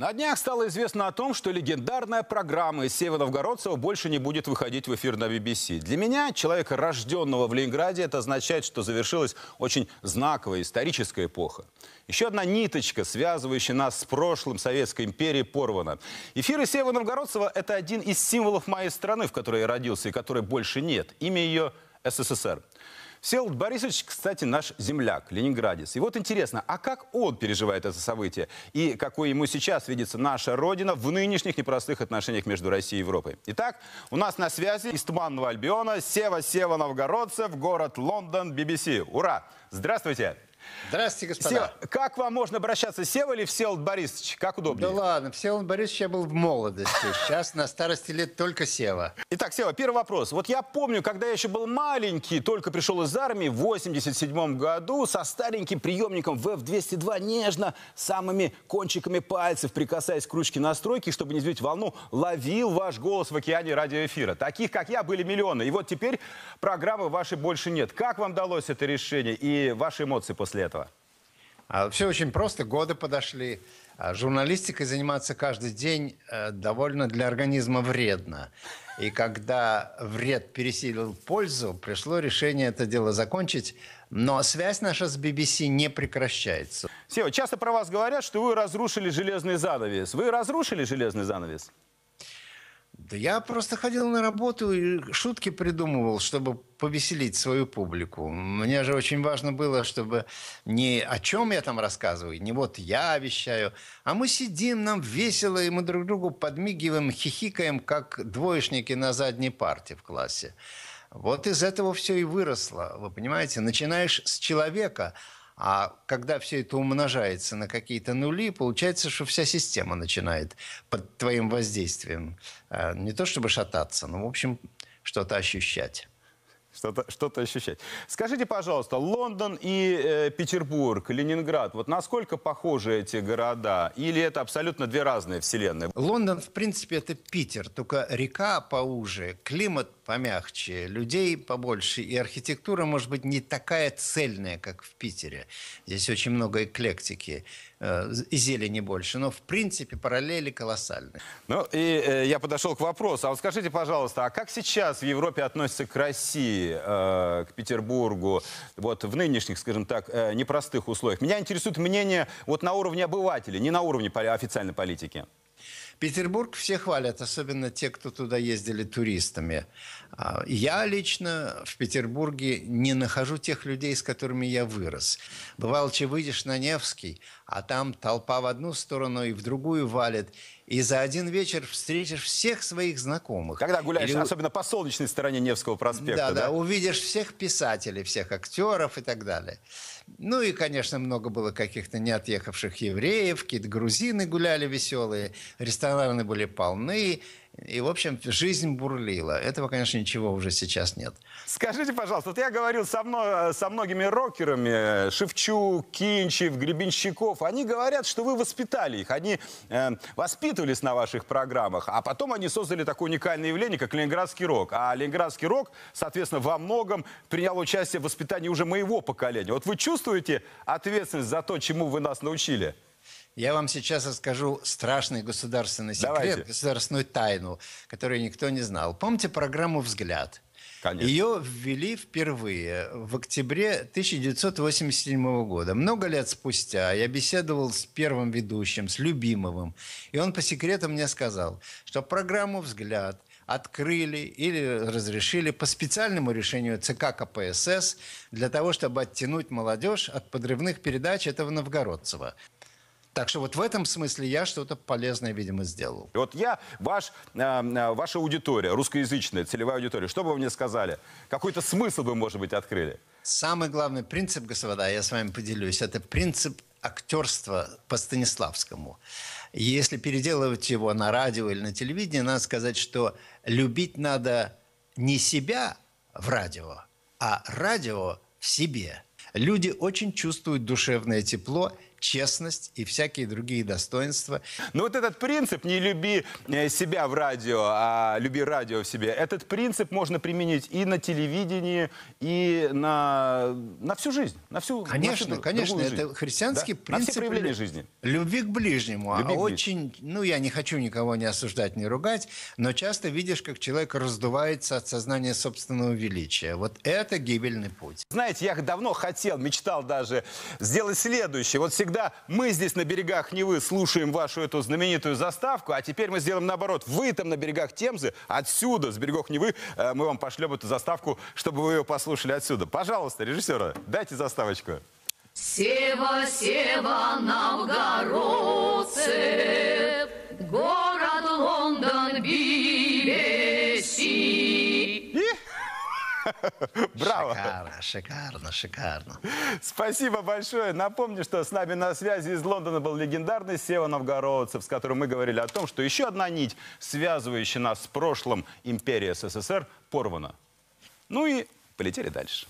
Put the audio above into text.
На днях стало известно о том, что легендарная программа из Северовгородцева больше не будет выходить в эфир на BBC. Для меня, человека, рожденного в Ленинграде, это означает, что завершилась очень знаковая историческая эпоха. Еще одна ниточка, связывающая нас с прошлым Советской империи, порвана. Эфиры Сева Новгородцева – это один из символов моей страны, в которой я родился и которой больше нет. Имя ее – СССР. Всеволод Борисович, кстати, наш земляк, ленинградец. И вот интересно, а как он переживает это событие? И какой ему сейчас видится наша родина в нынешних непростых отношениях между Россией и Европой? Итак, у нас на связи из Туманного Альбиона Сева Сева Новгородцев, город Лондон, BBC. Ура! Здравствуйте! Здравствуйте, господа. Сев... Как вам можно обращаться, Сева или Всеволод Борисович? Как удобнее? Да ладно, Всеволод Борисович я был в молодости. Сейчас на старости лет только Сева. Итак, Сева, первый вопрос. Вот я помню, когда я еще был маленький, только пришел из армии в 87 году со стареньким приемником ВФ-202 нежно, самыми кончиками пальцев, прикасаясь к ручке настройки, чтобы не сбить волну, ловил ваш голос в океане радиоэфира. Таких, как я, были миллионы. И вот теперь программы вашей больше нет. Как вам далось это решение и ваши эмоции после после этого? А, Все очень просто, годы подошли. А, журналистикой заниматься каждый день э, довольно для организма вредно. И когда вред пересилил пользу, пришло решение это дело закончить. Но связь наша с BBC не прекращается. Сева, часто про вас говорят, что вы разрушили железный занавес. Вы разрушили железный занавес? Да я просто ходил на работу и шутки придумывал, чтобы повеселить свою публику. Мне же очень важно было, чтобы не о чем я там рассказываю, не вот я обещаю, а мы сидим, нам весело, и мы друг другу подмигиваем, хихикаем, как двоечники на задней парте в классе. Вот из этого все и выросло, вы понимаете? Начинаешь с человека – а когда все это умножается на какие-то нули, получается, что вся система начинает под твоим воздействием э, не то чтобы шататься, но, в общем, что-то ощущать. Что-то что, ощущать. Скажите, пожалуйста, Лондон и э, Петербург, Ленинград, вот насколько похожи эти города? Или это абсолютно две разные вселенные? Лондон, в принципе, это Питер, только река поуже, климат помягче, людей побольше, и архитектура, может быть, не такая цельная, как в Питере. Здесь очень много эклектики э, и зелени больше, но, в принципе, параллели колоссальные. Ну, и э, я подошел к вопросу. А вот скажите, пожалуйста, а как сейчас в Европе относятся к России? России э, к Петербургу вот в нынешних, скажем так, э, непростых условиях? Меня интересует мнение вот на уровне обывателей, не на уровне официальной политики. Петербург все хвалят, особенно те, кто туда ездили туристами. А, я лично в Петербурге не нахожу тех людей, с которыми я вырос. Бывало, что выйдешь на Невский, а там толпа в одну сторону и в другую валит. И за один вечер встретишь всех своих знакомых. Когда гуляешь, Или... особенно по солнечной стороне Невского проспекта. Да, да, да, увидишь всех писателей, всех актеров и так далее. Ну и, конечно, много было каких-то неотъехавших евреев, какие-то грузины гуляли веселые, ресторан таверны были полны, и, в общем, жизнь бурлила. Этого, конечно, ничего уже сейчас нет. Скажите, пожалуйста, вот я говорил со, мно... со многими рокерами, э, Шевчук, Кинчев, Гребенщиков, они говорят, что вы воспитали их, они э, воспитывались на ваших программах, а потом они создали такое уникальное явление, как ленинградский рок. А ленинградский рок, соответственно, во многом принял участие в воспитании уже моего поколения. Вот вы чувствуете ответственность за то, чему вы нас научили? Я вам сейчас расскажу страшный государственный секрет, Давайте. государственную тайну, которую никто не знал. Помните программу «Взгляд»? Конечно. Ее ввели впервые в октябре 1987 года. Много лет спустя я беседовал с первым ведущим, с Любимовым, и он по секрету мне сказал, что программу «Взгляд» открыли или разрешили по специальному решению ЦК КПСС для того, чтобы оттянуть молодежь от подрывных передач этого Новгородцева. Так что вот в этом смысле я что-то полезное, видимо, сделал. Вот я, ваш, э, э, ваша аудитория, русскоязычная, целевая аудитория, что бы вы мне сказали? Какой-то смысл вы, может быть, открыли? Самый главный принцип, господа, я с вами поделюсь, это принцип актерства по Станиславскому. Если переделывать его на радио или на телевидении, надо сказать, что любить надо не себя в радио, а радио в себе. Люди очень чувствуют душевное тепло – честность и всякие другие достоинства. Ну вот этот принцип «не люби э, себя в радио, а люби радио в себе», этот принцип можно применить и на телевидении, и на, на всю жизнь, на всю Конечно, на всю, конечно, жизнь. это христианский да? принцип. На все проявления жизни. Любви к ближнему. Люби а к очень, ну я не хочу никого не осуждать, не ругать, но часто видишь, как человек раздувается от сознания собственного величия. Вот это гибельный путь. Знаете, я давно хотел, мечтал даже сделать следующее. Вот всегда когда мы здесь на берегах Невы слушаем вашу эту знаменитую заставку, а теперь мы сделаем наоборот. Вы там на берегах Темзы, отсюда, с берегов Невы, э, мы вам пошлем эту заставку, чтобы вы ее послушали отсюда. Пожалуйста, режиссера, дайте заставочку. Сева, Сева, новгородцы, город Лондон, Билет. Браво! Шикарно, шикарно, шикарно. Спасибо большое. Напомню, что с нами на связи из Лондона был легендарный Сева Новгородцев, с которым мы говорили о том, что еще одна нить, связывающая нас с прошлым империи СССР, порвана. Ну и полетели дальше.